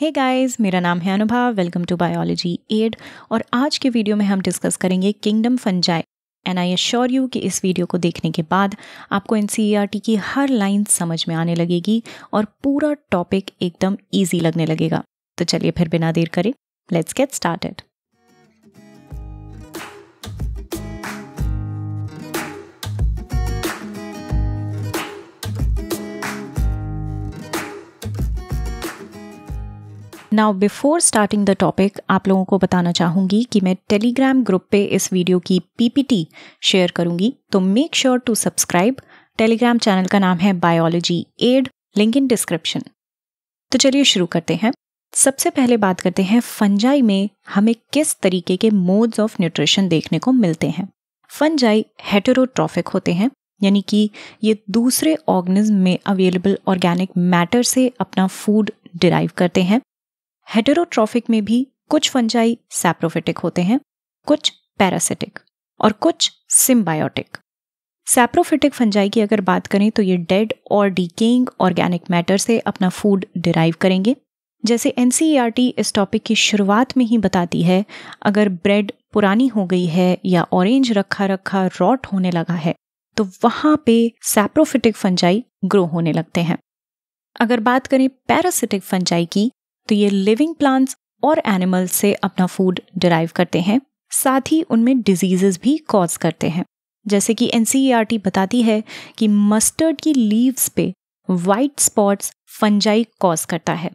हे hey guys मेरा नाम है Anubha welcome to biology Ed और आज के वीडियो में हम डिस्कस करेंगे kingdom fungi and I assure you कि इस वीडियो को देखने के बाद आपको एन e की हर लाइन समझ में आने लगेगी और पूरा टॉपिक एकदम ईजी लगने लगेगा तो चलिए फिर बिना देर करें let's get started now before starting the topic आप लोगों को बताना चाहूंगी कि मैं टेलीग्राम ग्रुप पे इस वीडियो की पीपीटी शेयर करूंगी तो make sure to subscribe Telegram channel का नाम है biology Ed link in description तो चलिए शुरू करते हैं सबसे पहले बात करते हैं फंजाई में हमें किस तरीके के मोड्स ऑफ न्यूट्रिशन देखने को मिलते हैं फंजाई हेटेरोट्रॉफिक होते हैं यानी कि ये दूसरे ऑर्गेनिज्म में अवेलेबल ऑर्गेनिक मैटर से अपना फूड डिराइव करते हैं हेटेरोट्रॉफिक में भी कुछ फंजाई सैप्रोफिटिक होते हैं कुछ पैरासिटिक और कुछ सिम्बायोटिक सैप्रोफिटिक फंजाई की अगर बात करें तो ये डेड और डीकेइंग ऑर्गेनिक मैटर से अपना फूड डिराइव करेंगे जैसे एन e इस टॉपिक की शुरुआत में ही बताती है अगर ब्रेड पुरानी हो गई है या ऑरेंज रखा रखा रॉट होने लगा है तो वहाँ पे सैप्रोफिटिक फंजाई ग्रो होने लगते हैं अगर बात करें पैरासिटिक फंजाई की तो ये लिविंग प्लांट्स और एनिमल्स से अपना फूड डिराइव करते हैं साथ ही उनमें डिजीजेस भी कॉज करते हैं जैसे कि एन e बताती है कि मस्टर्ड की लीव्स पे वाइट स्पॉट्स फंजाई कॉज करता है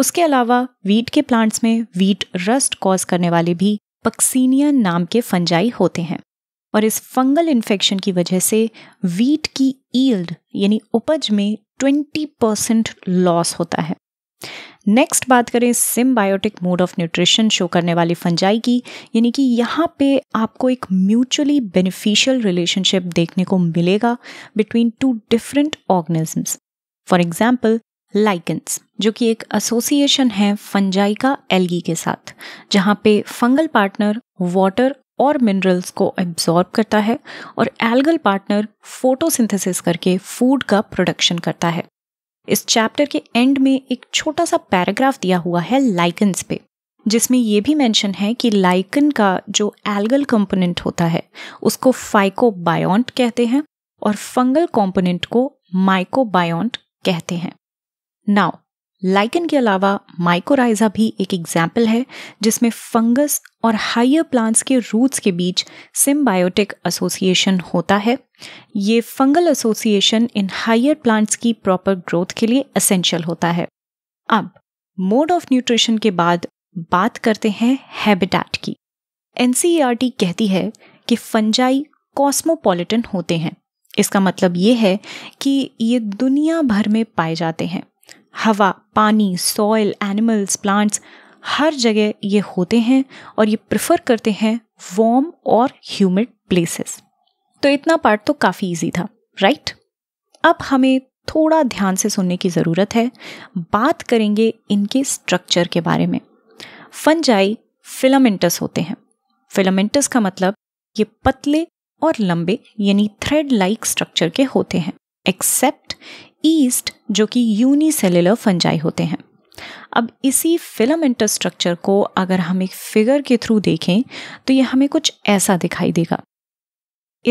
उसके अलावा वीट के प्लांट्स में वीट रस्ट कॉज करने वाले भी पक्सीनिया नाम के फंजाई होते हैं और इस फंगल इन्फेक्शन की वजह से वीट की ईल्ड यानी उपज में 20 परसेंट लॉस होता है नेक्स्ट बात करें symbiotic mode of nutrition show करने वाली फंजाई की यानी कि यहाँ पे आपको एक म्यूचुअली बेनिफिशियल रिलेशनशिप देखने को मिलेगा between two different organisms for example lichens जो कि एक एसोसिएशन है फंजाई का एलगी के साथ जहाँ पे फंगल पार्टनर वाटर और मिनरल्स को एब्जॉर्ब करता है और एल्गल पार्टनर फोटोसिंथेसिस करके फूड का प्रोडक्शन करता है इस चैप्टर के एंड में एक छोटा सा पैराग्राफ दिया हुआ है लाइकन्स पे जिसमें यह भी मेंशन है कि लाइकन का जो एल्गल कंपोनेंट होता है उसको फाइकोबायोंट कहते हैं और फंगल कंपोनेंट को माइकोबायोंट कहते हैं नाउ लाइकन के अलावा माइकोराइजा भी एक एग्जाम्पल है जिसमें फंगस और हाइयर प्लांट्स के रूट्स के बीच सिम्बायोटिक एसोसिएशन होता है ये fungal association in higher plants की प्रॉपर ग्रोथ के लिए असेंशियल होता है अब मोड ऑफ न्यूट्रिशन के बाद बात करते हैं हैबिटेट की एन e कहती है कि फंजाई कॉस्मोपॉलिटन होते हैं इसका मतलब ये है कि ये दुनिया भर में पाए जाते हैं हवा पानी सॉयल एनिमल्स प्लांट्स हर जगह ये होते हैं और ये प्रेफर करते हैं वॉर्म और ह्यूमिड प्लेसेस तो इतना पार्ट तो काफ़ी इजी था राइट अब हमें थोड़ा ध्यान से सुनने की ज़रूरत है बात करेंगे इनके स्ट्रक्चर के बारे में फंजाई फिलामेंटस होते हैं फिलामेंटस का मतलब ये पतले और लंबे यानी थ्रेड लाइक स्ट्रक्चर के होते हैं एक्सेप्ट ईस्ट जो कि यूनिसेलुलर फंजाई होते हैं अब इसी फिलामेंटस स्ट्रक्चर को अगर हम एक फिगर के थ्रू देखें तो ये हमें कुछ ऐसा दिखाई देगा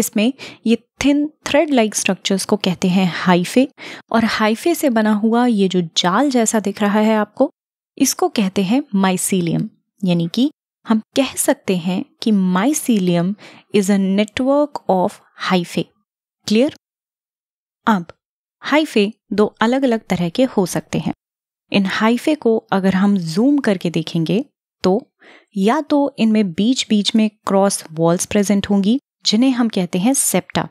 इसमें ये थिन थ्रेड लाइक स्ट्रक्चर्स को कहते हैं हाइफे और हाइफे से बना हुआ ये जो जाल जैसा दिख रहा है आपको इसको कहते हैं माइसीलियम यानी कि हम कह सकते हैं कि mycelium is a network of hyphae clear अब हाइफे दो अलग अलग तरह के हो सकते हैं इन हाइफे को अगर हम जूम करके देखेंगे तो या तो इनमें बीच बीच में क्रॉस वॉल्स प्रेजेंट होंगी जिन्हें हम कहते हैं सेप्टा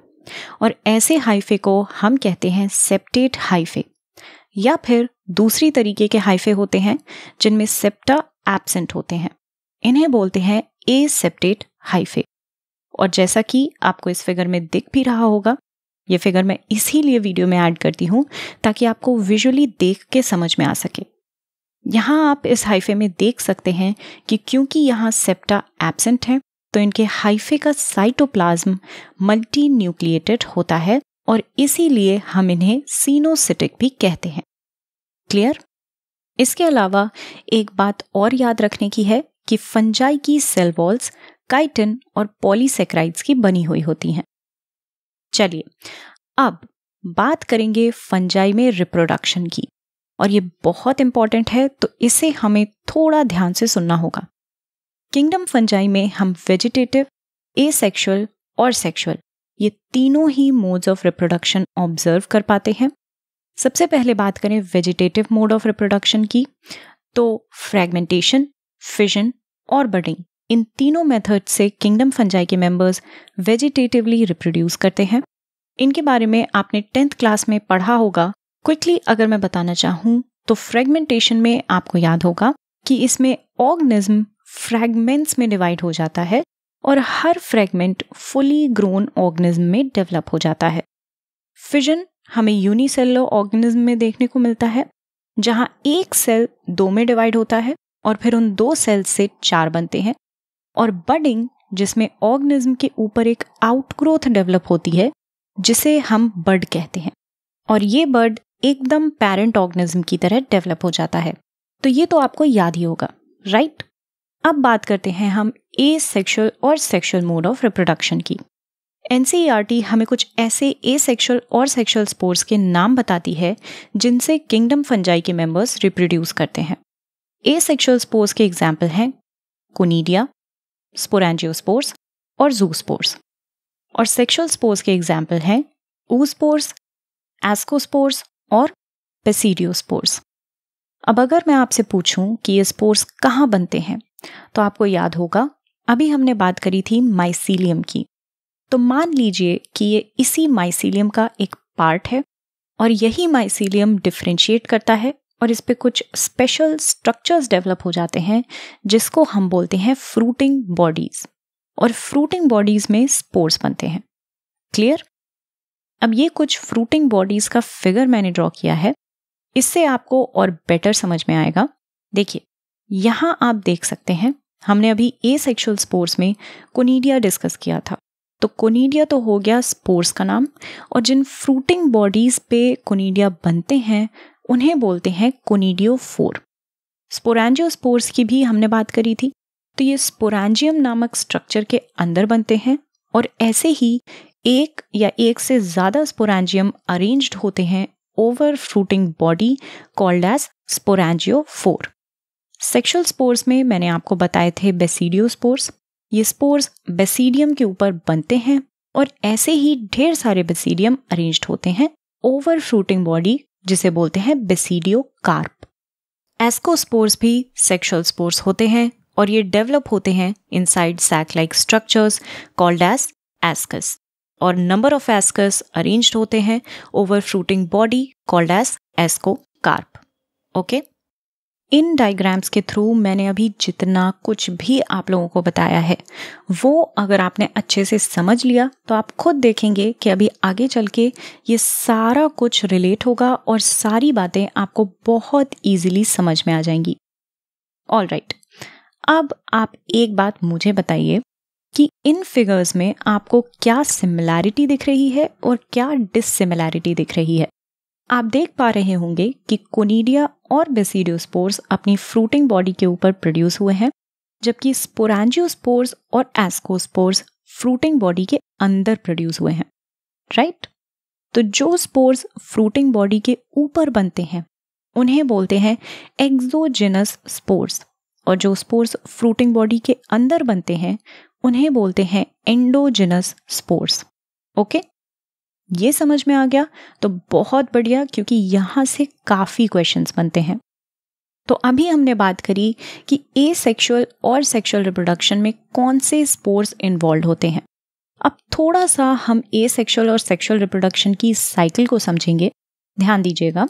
और ऐसे हाइफे को हम कहते हैं सेप्टेट हाइफे या फिर दूसरी तरीके के हाइफे होते हैं जिनमें सेप्टा एबसेंट होते हैं इन्हें बोलते हैं ए सेप्टेट हाइफे और जैसा कि आपको इस फिगर में दिख भी रहा होगा ये फिगर मैं इसीलिए वीडियो में ऐड करती हूँ ताकि आपको विजुअली देख के समझ में आ सके यहाँ आप इस हाइफे में देख सकते हैं कि क्योंकि यहाँ सेप्टा एबसेंट है तो इनके हाइफे का साइटोप्लाज्म मल्टी न्यूक्लिएटेड होता है और इसीलिए हम इन्हें सीनोसिटिक भी कहते हैं क्लियर इसके अलावा एक बात और याद रखने की है कि फंजाई की सेल वॉल्स काइटिन और पॉलीसेक्राइड्स की बनी हुई होती हैं चलिए अब बात करेंगे फंजाई में रिप्रोडक्शन की और ये बहुत इंपॉर्टेंट है तो इसे हमें थोड़ा ध्यान से सुनना होगा किंगडम फंजाई में हम वेजिटेटिव ए सेक्शुअल और सेक्शुअल ये तीनों ही मोड्स ऑफ रिप्रोडक्शन ऑब्जर्व कर पाते हैं सबसे पहले बात करें वेजिटेटिव मोड ऑफ रिप्रोडक्शन की तो फ्रेगमेंटेशन फिजन और बडिंग इन तीनों मेथड से किंगडम फंजाई के मेंबर्स वेजिटेटिवली रिप्रोड्यूस करते हैं इनके बारे में आपने टेंथ क्लास में पढ़ा होगा क्विकली अगर मैं बताना चाहूँ तो फ्रेगमेंटेशन में आपको याद होगा कि इसमें ऑर्गेनिज्म फ्रेगमेंट्स में डिवाइड हो जाता है और हर फ्रेगमेंट फुली ग्रोन ऑर्गेनिज्म में डेवलप हो जाता है फिजन हमें यूनिसेलर ऑर्गेनिज्म में देखने को मिलता है जहाँ एक सेल दो में डिवाइड होता है और फिर उन दो सेल से चार बनते हैं और बडिंग जिसमें ऑर्गेनिज्म के ऊपर एक आउटग्रोथ डेवलप होती है जिसे हम बर्ड कहते हैं और ये बर्ड एकदम पेरेंट ऑर्गेनिज्म की तरह डेवलप हो जाता है तो ये तो आपको याद ही होगा राइट अब बात करते हैं हम ए सेक्शुअल और सेक्शुअल मोड ऑफ रिप्रोडक्शन की एन e हमें कुछ ऐसे ए सेक्शुअल और सेक्शुअल स्पोर्स के नाम बताती है जिनसे किंगडम फंजाई के मेंबर्स रिप्रोड्यूस करते हैं ए सेक्शुअल स्पोर्स के एग्जाम्पल हैं कोनीडिया स्पोरेंजियोस्पोर्स और जूस्पोर्स और सेक्शुअल स्पोर्स के एग्जाम्पल हैं ऊस्पोर्स एस्कोस्पोर्स और पेसीडियोस्पोर्स अब अगर मैं आपसे पूछूं कि ये स्पोर्स कहाँ बनते हैं तो आपको याद होगा अभी हमने बात करी थी माइसीलियम की तो मान लीजिए कि ये इसी माइसीलियम का एक पार्ट है और यही माइसीलियम डिफ्रेंशिएट करता है और इस पर कुछ स्पेशल स्ट्रक्चर्स डेवलप हो जाते हैं जिसको हम बोलते हैं फ्रूटिंग बॉडीज और फ्रूटिंग बॉडीज में स्पोर्स बनते हैं क्लियर अब ये कुछ फ्रूटिंग बॉडीज का फिगर मैंने ड्रॉ किया है इससे आपको और बेटर समझ में आएगा देखिए यहाँ आप देख सकते हैं हमने अभी ए सेक्शुअल स्पोर्स में कोनीडिया डिस्कस किया था तो कोनीडिया तो हो गया स्पोर्स का नाम और जिन फ्रूटिंग बॉडीज पे कोनीडिया बनते हैं उन्हें बोलते हैं कोनीडियो फोर स्पोरेंजियोस्पोर्स की भी हमने बात करी थी तो ये स्पोरेंजियम नामक स्ट्रक्चर के अंदर बनते हैं और ऐसे ही एक या एक से ज़्यादा स्पोरेंजियम अरेंज्ड होते हैं over fruiting body called as sporangiophore sexual spores में मैंने आपको बताए थे बेसिडियो स्पोर्स ये स्पोर्स बेसिडियम के ऊपर बनते हैं और ऐसे ही ढेर सारे बेसिडियम अरेंज्ड होते हैं ओवर फ्रूटिंग बॉडी जिसे बोलते हैं बेसिडियो कार्प एस्कोस्पोर्स भी सेक्शुअल स्पोर्स होते हैं और ये डेवलप होते हैं inside sac like structures called as ascus और नंबर ऑफ एस्कस अरेंज्ड होते हैं over fruiting body called as ascocarp okay इन डायग्राम्स के थ्रू मैंने अभी जितना कुछ भी आप लोगों को बताया है वो अगर आपने अच्छे से समझ लिया तो आप खुद देखेंगे कि अभी आगे चल के ये सारा कुछ रिलेट होगा और सारी बातें आपको बहुत ईजिली समझ में आ जाएंगी ऑल राइट right. अब आप एक बात मुझे बताइए कि इन फिगर्स में आपको क्या सिमिलैरिटी दिख रही है और क्या डिसिमिलैरिटी दिख रही है आप देख पा रहे होंगे कि कोनीडिया और बेसिडियोस्पोर्स अपनी फ्रूटिंग बॉडी के ऊपर प्रोड्यूस हुए हैं जबकि स्पोरेंजियोस्पोर्स और एस्कोस्पोर्स फ्रूटिंग बॉडी के अंदर प्रोड्यूस हुए हैं राइट तो जो स्पोर्स फ्रूटिंग बॉडी के ऊपर बनते हैं उन्हें बोलते हैं एक्जोजिनस स्पोर्स और जो स्पोर्स फ्रूटिंग बॉडी के अंदर बनते हैं उन्हें बोलते हैं एंडोजेनस स्पोर्स ओके ये समझ में आ गया तो बहुत बढ़िया क्योंकि यहाँ से काफ़ी क्वेश्चंस बनते हैं तो अभी हमने बात करी कि ए सेक्शुअल और सेक्शुअल रिप्रोडक्शन में कौन से स्पोर्स इन्वॉल्व होते हैं अब थोड़ा सा हम ए सेक्शुअल और सेक्शुअल रिप्रोडक्शन की साइकिल को समझेंगे ध्यान दीजिएगा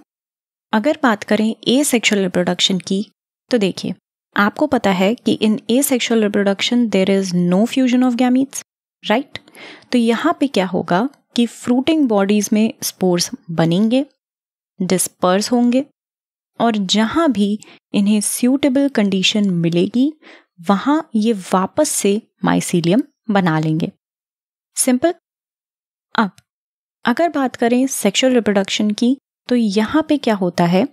अगर बात करें ए सेक्शुअल रिप्रोडक्शन की तो देखिए आपको पता है कि in asexual reproduction there is no fusion of gametes right तो यहाँ पे क्या होगा कि फ्रूटिंग बॉडीज़ में स्पोर्स बनेंगे डिस्पर्स होंगे और जहां भी इन्हें सूटेबल कंडीशन मिलेगी वहां ये वापस से माइसीलियम बना लेंगे सिंपल अब अगर बात करें सेक्सुअल रिप्रोडक्शन की तो यहाँ पे क्या होता है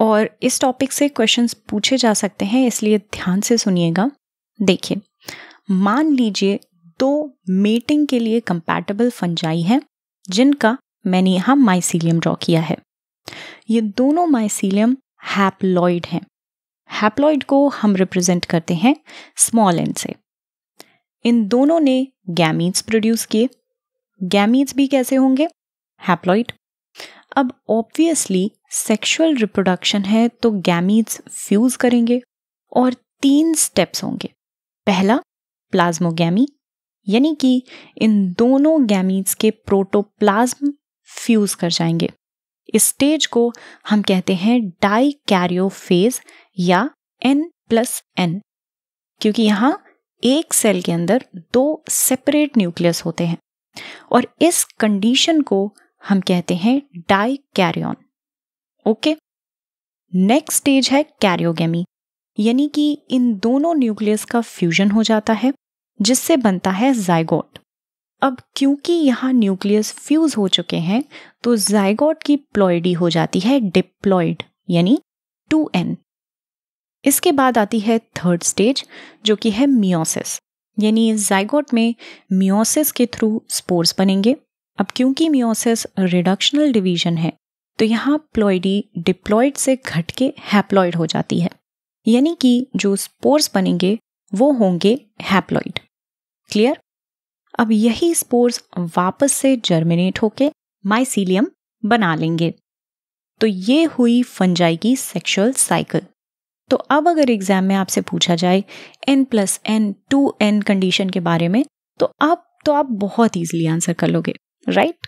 और इस टॉपिक से क्वेश्चंस पूछे जा सकते हैं इसलिए ध्यान से सुनिएगा देखिए मान लीजिए दो मेटिंग के लिए कंपैटिबल फंजाई हैं जिनका मैंने यहाँ माइसीलियम ड्रॉ किया है ये दोनों माइसीलियम हैप्लॉइड हैं हैप्लॉइड को हम रिप्रेजेंट करते हैं स्मॉल एंड से इन दोनों ने गैमीट्स प्रोड्यूस किए गैमीट्स भी कैसे होंगे हैप्लॉइड अब ऑब्वियसली सेक्सुअल रिप्रोडक्शन है तो गैमीट्स फ्यूज करेंगे और तीन स्टेप्स होंगे पहला प्लाज्मोगैमी यानी कि इन दोनों गैमीट्स के प्रोटोप्लाज्म फ्यूज कर जाएंगे इस स्टेज को हम कहते हैं डाई कैरियोफेज या एन प्लस एन क्योंकि यहां एक सेल के अंदर दो सेपरेट न्यूक्लियस होते हैं और इस कंडीशन को हम कहते हैं dikaryon okay next stage है कैरियोगेमी यानी कि इन दोनों न्यूक्लियस का फ्यूजन हो जाता है जिससे बनता है जाइगोट अब क्योंकि यहाँ न्यूक्लियस फ्यूज हो चुके हैं तो जाइगोट की प्लॉयडी हो जाती है डिप्लॉयड यानी टू एन इसके बाद आती है थर्ड स्टेज जो कि है मियोसिस यानी जाइगोट में मियोसिस के थ्रू स्पोर्स बनेंगे अब क्योंकि मियोसिस रिडक्शनल डिवीजन है तो यहाँ प्लॉयडी डिप्लॉयड से घट के हैप्लॉयड हो जाती है यानी कि जो स्पोर्स बनेंगे वो होंगे हैप्लॉयड क्लियर अब यही स्पोर्स वापस से जर्मिनेट होके माइसीलियम बना लेंगे तो ये हुई फंजाई की सेक्सुअल साइकिल तो अब अगर एग्जाम में आपसे पूछा जाए N plus N to N condition के बारे में तो आप तो आप बहुत इजीली आंसर कर लोगे राइट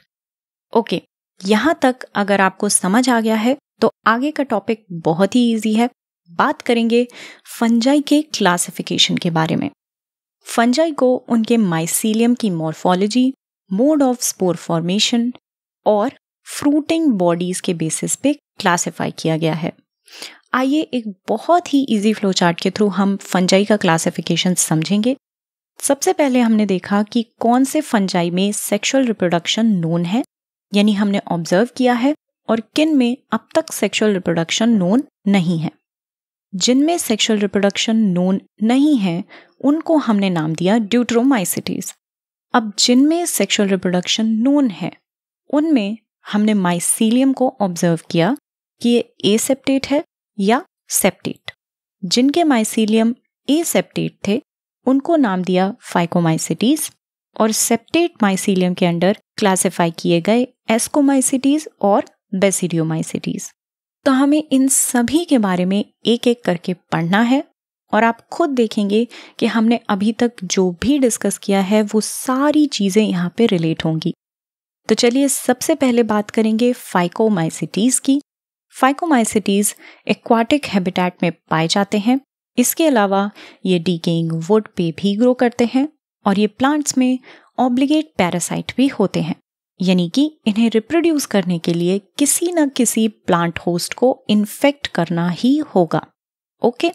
ओके यहां तक अगर आपको समझ आ गया है तो आगे का टॉपिक बहुत ही इजी है बात करेंगे फंजाई के क्लासिफिकेशन के बारे में फंजाई को उनके माइसीलियम की morphology mode of spore formation और फ्रूटिंग बॉडीज के बेसिस पे क्लासिफाई किया गया है आइए एक बहुत ही इजी फ्लो चार्ट के थ्रू हम फंजाई का क्लासिफिकेशन समझेंगे सबसे पहले हमने देखा कि कौन से फंजाई में सेक्सुअल रिप्रोडक्शन नोन है यानी हमने ऑब्जर्व किया है और किन में अब तक सेक्सुअल रिप्रोडक्शन नोन नहीं है जिनमें सेक्सुअल रिप्रोडक्शन नोन नहीं है उनको हमने नाम दिया ड्यूट्रोमाइसिटीज अब जिनमें सेक्सुअल रिप्रोडक्शन नोन है उनमें हमने माइसीलियम को ऑब्जर्व किया कि ये एसेप्टेट है या सेप्टेट जिनके माइसीलियम एसेप्टेट थे उनको नाम दिया फाइकोमाइसिटीज और सेप्टेट माइसीलियम के अंडर क्लासिफाई किए गए एस्कोमाइसिटीज और बेसिडियोमाइसिटीज तो हमें इन सभी के बारे में एक एक करके पढ़ना है और आप खुद देखेंगे कि हमने अभी तक जो भी डिस्कस किया है वो सारी चीज़ें यहाँ पे रिलेट होंगी तो चलिए सबसे पहले बात करेंगे फाइकोमाइसिटीज की फाइकोमाइसिटीज एक्वाटिक हैबिटेट में पाए जाते हैं इसके अलावा ये डीकेइंग वुड पे भी ग्रो करते हैं और ये प्लांट्स में ऑब्लिगेट पैरासाइट भी होते हैं यानी कि इन्हें रिप्रोड्यूस करने के लिए किसी न किसी प्लांट होस्ट को इन्फेक्ट करना ही होगा ओके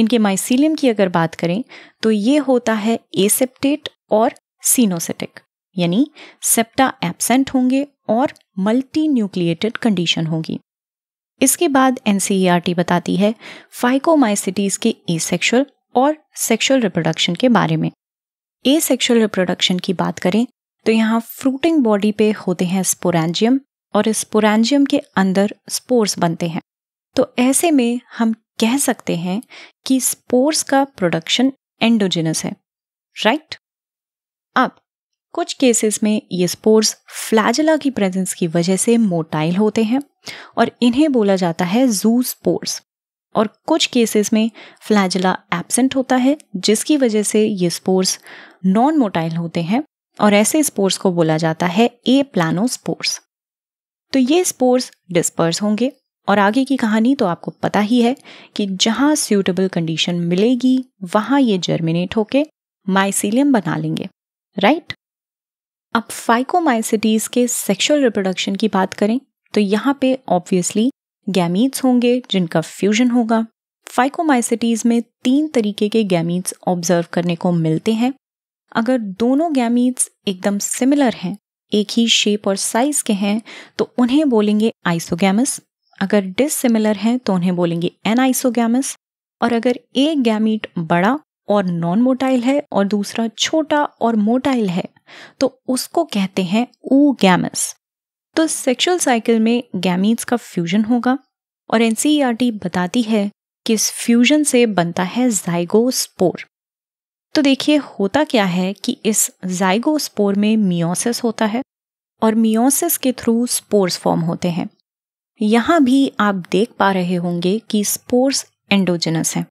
इनके माइसीलियम की अगर बात करें तो ये होता है एसेप्टेट और सीनोसेटिक यानी सेप्टा एबसेंट होंगे और मल्टी न्यूक्लिएटेड कंडीशन होगी इसके बाद एनसीईआरटी e बताती है फाइकोमाइसिटीज के एसेक्सुअल और सेक्सुअल रिप्रोडक्शन के बारे में सेक्शुअल रिप्रोडक्शन की बात करें तो यहाँ फ्रूटिंग बॉडी पे होते हैं स्पोरेंजियम और स्पोरेंजियम के अंदर स्पोर्स बनते हैं तो ऐसे में हम कह सकते हैं कि स्पोर्स का प्रोडक्शन एंडोजिनस है राइट अब कुछ केसेस में ये स्पोर्स फ्लैजला की प्रेजेंस की वजह से मोटाइल होते हैं और इन्हें बोला जाता है जू स्पोर्स और कुछ केसेस में फ्लैजला एब्सेंट होता है जिसकी वजह से ये स्पोर्स नॉन मोटाइल होते हैं और ऐसे स्पोर्स को बोला जाता है ए प्लानो स्पोर्स तो ये स्पोर्स डिस्पर्स होंगे और आगे की कहानी तो आपको पता ही है कि जहां सूटेबल कंडीशन मिलेगी वहां ये जर्मिनेट होके माइसिलियम बना लेंगे राइट अब फाइकोमाइसिटीज के सेक्सुअल रिप्रोडक्शन की बात करें तो यहाँ पे ऑब्वियसली गैमीट्स होंगे जिनका फ्यूजन होगा फाइकोमाइसिटीज में तीन तरीके के गैमीट्स ऑब्जर्व करने को मिलते हैं अगर दोनों गैमीट्स एकदम सिमिलर हैं एक ही शेप और साइज के हैं तो उन्हें बोलेंगे आइसोगैमस अगर डिसिमिलर हैं तो उन्हें बोलेंगे एन आइसोगैमस और अगर एक गैमीट बड़ा और नॉन मोटाइल है और दूसरा छोटा और मोटाइल है तो उसको कहते हैं ऊ गैमस तो सेक्सुअल साइकिल में गैमीट्स का फ्यूजन होगा और एन e बताती है कि इस फ्यूजन से बनता है जाइगोस्पोर स्पोर तो देखिए होता क्या है कि इस जाइगोस्पोर में मियोसिस होता है और मियोसिस के थ्रू स्पोर्स फॉर्म होते हैं यहाँ भी आप देख पा रहे होंगे कि स्पोर्स एंडोजेनस हैं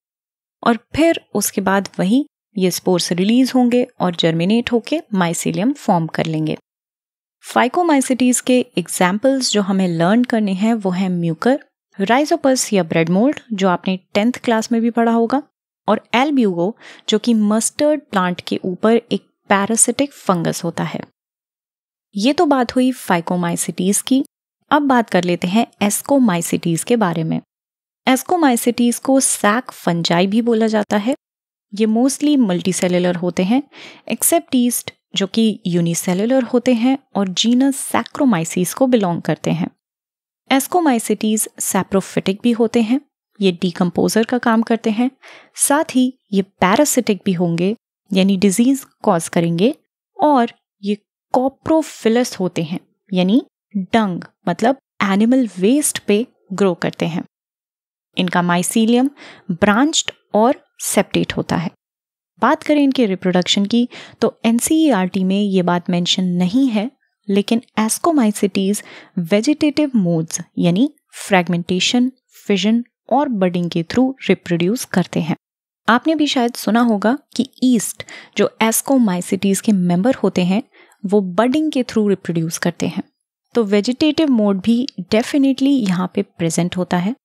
और फिर उसके बाद वही ये स्पोर्स रिलीज होंगे और जर्मिनेट होके माइसिलियम फॉर्म कर लेंगे फाइकोमाइसिटीज के एग्जाम्पल्स जो हमें लर्न करने हैं वो हैं म्यूकर राइजोपस या ब्रेड मोल्ड जो आपने टेंथ क्लास में भी पढ़ा होगा और एल्ब्यूगो जो कि मस्टर्ड प्लांट के ऊपर एक पैरासिटिक फंगस होता है ये तो बात हुई फाइकोमाइसिटीज की अब बात कर लेते हैं एस्कोमाइसिटीज के बारे में एस्कोमाइसिटीज को सैक फंजाई भी बोला जाता है ये मोस्टली मल्टी सेलुलर होते हैं एक्सेप्ट ईस्ट जो कि यूनिसेलुलर होते हैं और जीनस सैक्रोमाइसिस को बिलोंग करते हैं एस्कोमाइसिटीज सैप्रोफिटिक भी होते हैं ये डिकम्पोजर का काम करते हैं साथ ही ये पैरासिटिक भी होंगे यानी डिजीज कॉज करेंगे और ये कॉप्रोफिलस होते हैं यानी डंग मतलब एनिमल वेस्ट पे ग्रो करते हैं इनका माइसीलियम ब्रांच्ड और सेप्टेट होता है बात करें इनके रिप्रोडक्शन की तो एन e में ये बात मेंशन नहीं है लेकिन एस्कोमाइसिटीज वेजिटेटिव मोड्स यानी फ्रेगमेंटेशन फिजन और बडिंग के थ्रू रिप्रोड्यूस करते हैं आपने भी शायद सुना होगा कि ईस्ट जो एस्कोमाइसिटीज के मेंबर होते हैं वो बडिंग के थ्रू रिप्रोड्यूस करते हैं तो वेजिटेटिव मोड भी डेफिनेटली यहाँ पे प्रेजेंट होता है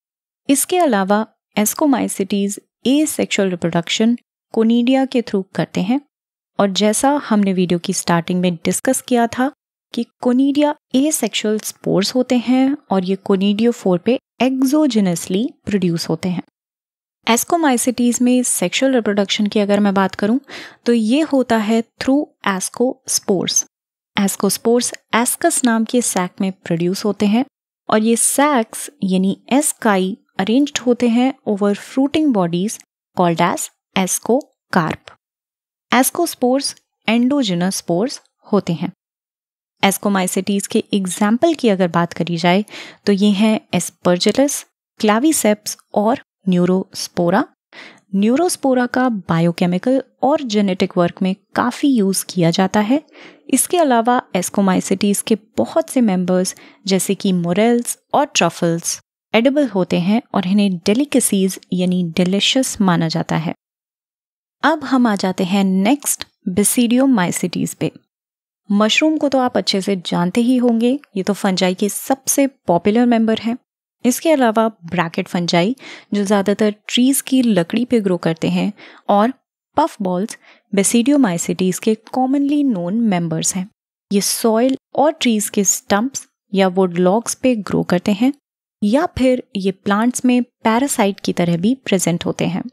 इसके अलावा ascomycetes asexual reproduction conidia के थ्रू करते हैं और जैसा हमने वीडियो की स्टार्टिंग में डिस्कस किया था कि कोनीडिया सेक्शुअल स्पोर्स होते हैं और ये कोनीडियो फोर पे एक्जोजिनसली प्रोड्यूस होते हैं एस्कोमाइसिटीज़ में सेक्शुअल रिप्रोडक्शन की अगर मैं बात करूं तो ये होता है through ascospores ascospores ascus नाम के सैक में प्रोड्यूस होते हैं और ये सैक्स यानी एस्काई अरेंज होते हैं over fruiting bodies called as ascocarp ascospores endogenous spores होते हैं एस्कोमाइसिटीज़ के एग्जाम्पल की अगर बात करी जाए तो ये हैं एस्पर्जिलस क्लाविसेप्स और न्यूरोस्पोरा न्यूरोस्पोरा का बायोकेमिकल और जेनेटिक वर्क में काफ़ी यूज़ किया जाता है इसके अलावा एस्कोमाइसिटीज़ के बहुत से मेंबर्स जैसे कि मोरेल्स और ट्रफल्स एडिबल होते हैं और इन्हें डेलिकसीज यानी डिलिशियस माना जाता है अब हम आ जाते हैं नेक्स्ट बेसिडियोमाइसिटीज़ पे मशरूम को तो आप अच्छे से जानते ही होंगे ये तो फंजाई के सबसे पॉपुलर मेंबर हैं इसके अलावा ब्रैकेट फंजाई जो ज़्यादातर ट्रीज की लकड़ी पे ग्रो करते हैं और पफ बॉल्स बेसिडियोमाइसिटीज़ के कॉमनली नोन मेंबर्स हैं ये सॉइल और ट्रीज के स्टम्प्स या वुड लॉग्स पे ग्रो करते हैं या फिर ये प्लांट्स में पैरासाइट की तरह भी प्रेजेंट होते हैं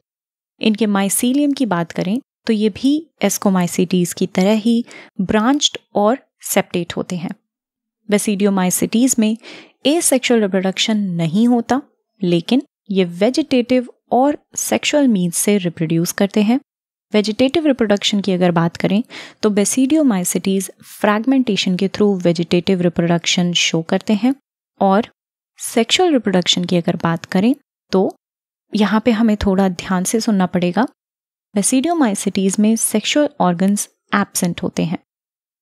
इनके माइसीलियम की बात करें तो ये भी एस्कोमाइसिटीज की तरह ही ब्रांच्ड और सेप्टेट होते हैं बेसिडियोमाइसिटीज में ए सेक्शुअल रिप्रोडक्शन नहीं होता लेकिन ये वेजिटेटिव और सेक्शुअल मीन्स से रिप्रोड्यूस करते हैं वेजिटेटिव रिप्रोडक्शन की अगर बात करें तो बेसिडियोमाइसिटीज फ्रैगमेंटेशन के थ्रू वेजिटेटिव रिप्रोडक्शन शो करते हैं और सेक्शुअल रिप्रोडक्शन की अगर बात करें तो यहाँ पे हमें थोड़ा ध्यान से सुनना पड़ेगा बेसिडियोमाइसिटीज़ में सेक्शुअल ऑर्गन्स एबसेंट होते हैं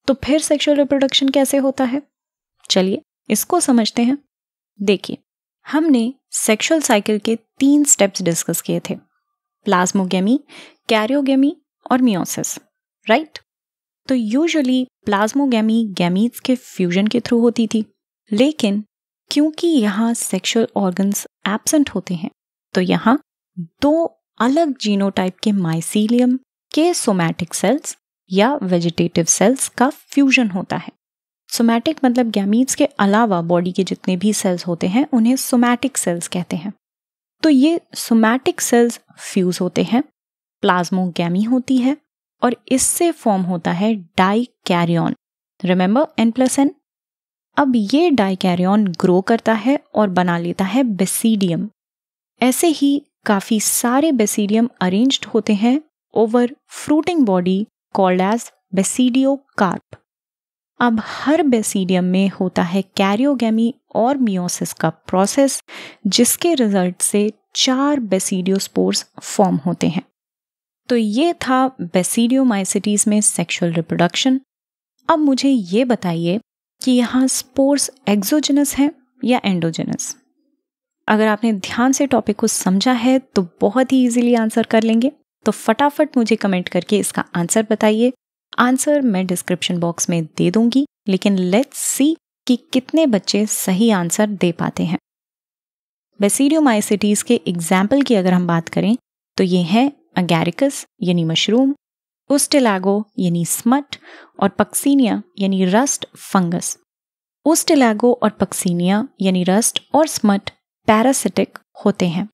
तो फिर सेक्शुअल रिप्रोडक्शन कैसे होता है चलिए इसको समझते हैं देखिए हमने सेक्शुअल साइकिल के तीन स्टेप्स डिस्कस किए थे प्लाज्मोगेमी कैरियोगेमी और मियोसिस राइट तो यूजुअली प्लाज्मोगेमी गैमीट्स के फ्यूजन के थ्रू होती थी लेकिन क्योंकि यहाँ सेक्शुअल ऑर्गन्स एबसेंट होते हैं तो यहाँ दो अलग जीनोटाइप के माइसीलियम के सोमैटिक सेल्स या वेजिटेटिव सेल्स का फ्यूजन होता है सोमैटिक मतलब गैमीट्स के अलावा बॉडी के जितने भी सेल्स होते हैं उन्हें सोमैटिक सेल्स कहते हैं तो ये सोमैटिक सेल्स फ्यूज होते हैं प्लाज्मोगैमी होती है और इससे फॉर्म होता है dikaryon remember N plus N अब ये डाइकैरियन ग्रो करता है और बना लेता है बेसीडियम ऐसे ही काफी सारे बेसिडियम अरेंज्ड होते हैं over fruiting body called as basidiocarp अब हर बेसिडियम में होता है कैरियोगेमी और मियोसिस का प्रोसेस जिसके रिजल्ट से चार स्पोर्स फॉर्म होते हैं तो ये था बेसिडियोमाइसिटीज में सेक्शुअल रिप्रोडक्शन अब मुझे ये बताइए कि यहाँ स्पोर्स एक्सोजेनस हैं या एंडोजेनस अगर आपने ध्यान से टॉपिक को समझा है तो बहुत ही इजीली आंसर कर लेंगे तो फटाफट मुझे कमेंट करके इसका आंसर बताइए आंसर मैं डिस्क्रिप्शन बॉक्स में दे दूंगी लेकिन लेट्स सी कि कितने बच्चे सही आंसर दे पाते हैं बेसीडियोमाइसिटीज़ के एग्जाम्पल की अगर हम बात करें तो ये है अगैरिकस यानी मशरूम उस्टिलागो यानी स्मट और पक्सीनिया यानी रस्ट फंगस उस्टिलागो और पक्सीनिया यानी रस्ट और स्मट पैरासिटिक होते हैं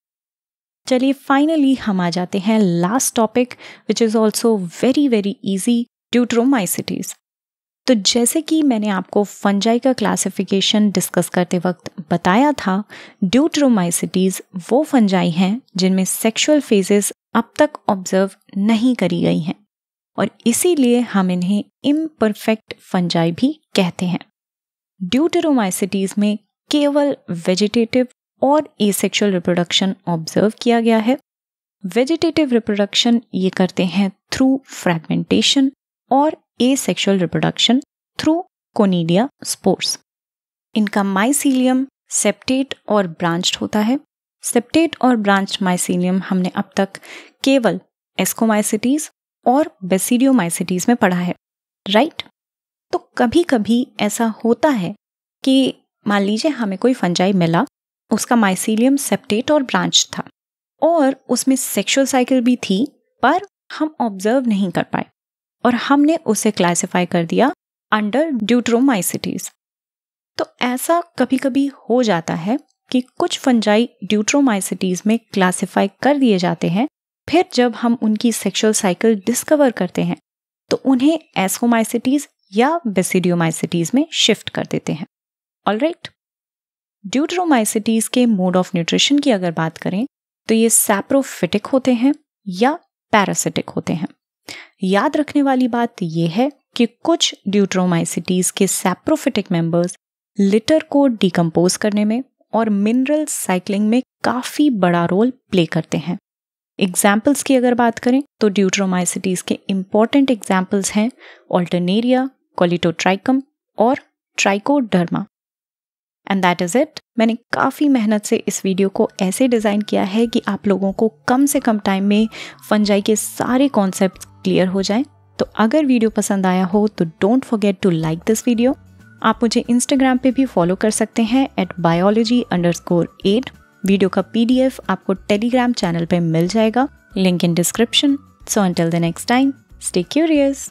चलिए फाइनली हम आ जाते हैं last topic which is also very very easy deuteromycetes तो जैसे कि मैंने आपको फंजाई का क्लासिफिकेशन डिस्कस करते वक्त बताया था ड्यूट्रोमाइसिटीज़ वो फंजाई हैं जिनमें सेक्सुअल फेजेस अब तक ऑब्जर्व नहीं करी गई हैं और इसीलिए हम इन्हें इम्परफेक्ट फंजाई भी कहते हैं ड्यूटरोमाइसिटीज़ में केवल वेजिटेटिव और ए सेक्शुअल रिप्रोडक्शन ऑब्जर्व किया गया है वेजिटेटिव रिप्रोडक्शन ये करते हैं थ्रू फ्रैगमेंटेशन और asexual reproduction through conidia spores इनका माइसीलियम सेप्टेट और ब्रांच्ड होता है सेप्टेट और ब्रांच माइसीलियम हमने अब तक केवल एस्कोमाइसिटीज और बेसिडियोमाइसिटीज में पढ़ा है राइट तो कभी कभी ऐसा होता है कि मान लीजिए हमें कोई फंजाई मिला उसका माइसीलियम सेप्टेट और ब्रांच था और उसमें सेक्सुअल साइकिल भी थी पर हम ऑब्जर्व नहीं कर पाए और हमने उसे क्लासिफाई कर दिया अंडर ड्यूट्रोमाइसिटीज तो ऐसा कभी कभी हो जाता है कि कुछ फंजाई ड्यूट्रोमाइसिटीज में क्लासिफाई कर दिए जाते हैं फिर जब हम उनकी सेक्सुअल साइकिल डिस्कवर करते हैं तो उन्हें एसकोमाइसिटीज या बेसिडियोमाइसिटीज में शिफ्ट कर देते हैं ऑलराइट right? ड्यूट्रोमाइसिटीज के मोड ऑफ न्यूट्रिशन की अगर बात करें तो ये सैप्रोफिटिक होते हैं या पैरासिटिक होते हैं याद रखने वाली बात यह है कि कुछ ड्यूट्रोमाइसिटीज के सैप्रोफिटिक मेंबर्स लिटर को डिकम्पोज करने में और मिनरल साइकिलिंग में काफ़ी बड़ा रोल प्ले करते हैं एग्जाम्पल्स की अगर बात करें तो ड्यूट्रोमाइसिटीज के इम्पॉर्टेंट एग्जाम्पल्स हैं ऑल्टरनेरिया कोलिटोट्राइकम और trichoderma and that is it मैंने काफ़ी मेहनत से इस वीडियो को ऐसे डिज़ाइन किया है कि आप लोगों को कम से कम टाइम में फंजाई के सारे कॉन्सेप्ट क्लियर हो जाएं तो अगर वीडियो पसंद आया हो तो don't forget to like this video आप मुझे इंस्टाग्राम पे भी फॉलो कर सकते हैं at biology underscore at video का पीडीएफ आपको टेलीग्राम चैनल पे मिल जाएगा link in description so until the next time stay curious